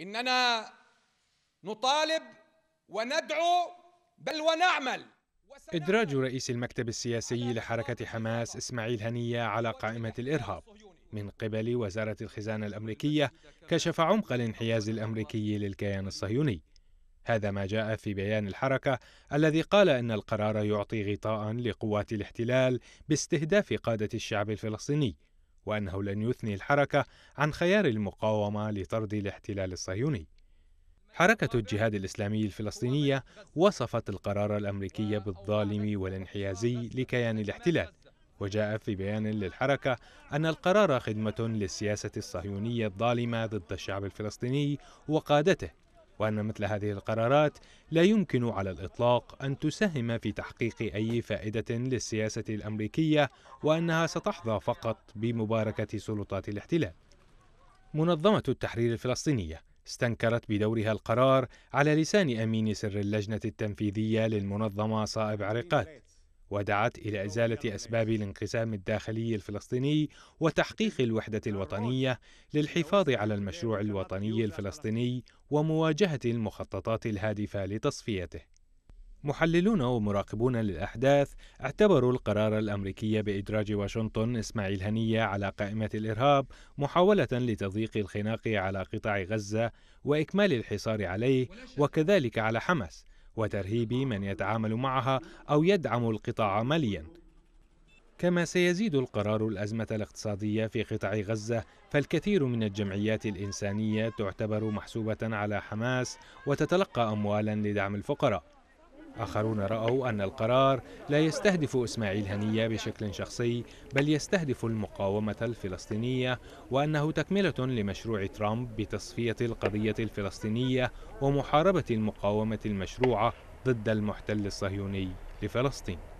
اننا نطالب وندعو بل ونعمل إدراج رئيس المكتب السياسي لحركة حماس إسماعيل هنية على قائمة الإرهاب من قبل وزارة الخزانة الأمريكية كشف عمق الانحياز الأمريكي للكيان الصهيوني هذا ما جاء في بيان الحركة الذي قال إن القرار يعطي غطاء لقوات الاحتلال باستهداف قادة الشعب الفلسطيني وأنه لن يثني الحركة عن خيار المقاومة لطرد الاحتلال الصهيوني. حركة الجهاد الإسلامي الفلسطينية وصفت القرار الأمريكي بالظالم والانحيازي لكيان الاحتلال، وجاء في بيان للحركة أن القرار خدمة للسياسة الصهيونية الظالمة ضد الشعب الفلسطيني وقادته وأن مثل هذه القرارات لا يمكن على الإطلاق أن تساهم في تحقيق أي فائدة للسياسة الأمريكية وأنها ستحظى فقط بمباركة سلطات الاحتلال. منظمة التحرير الفلسطينية استنكرت بدورها القرار على لسان أمين سر اللجنة التنفيذية للمنظمة صائب عريقات ودعت إلى إزالة أسباب الانقسام الداخلي الفلسطيني وتحقيق الوحدة الوطنية للحفاظ على المشروع الوطني الفلسطيني ومواجهة المخططات الهادفة لتصفيته. محللون ومراقبون للأحداث اعتبروا القرار الأمريكي بإدراج واشنطن إسماعيل هنية على قائمة الإرهاب محاولة لتضييق الخناق على قطاع غزة وإكمال الحصار عليه وكذلك على حماس وترهيب من يتعامل معها أو يدعم القطاع مالياً كما سيزيد القرار الأزمة الاقتصادية في قطاع غزة فالكثير من الجمعيات الإنسانية تعتبر محسوبة على حماس وتتلقى أموالا لدعم الفقراء آخرون رأوا أن القرار لا يستهدف إسماعيل هنية بشكل شخصي بل يستهدف المقاومة الفلسطينية وأنه تكملة لمشروع ترامب بتصفية القضية الفلسطينية ومحاربة المقاومة المشروعة ضد المحتل الصهيوني لفلسطين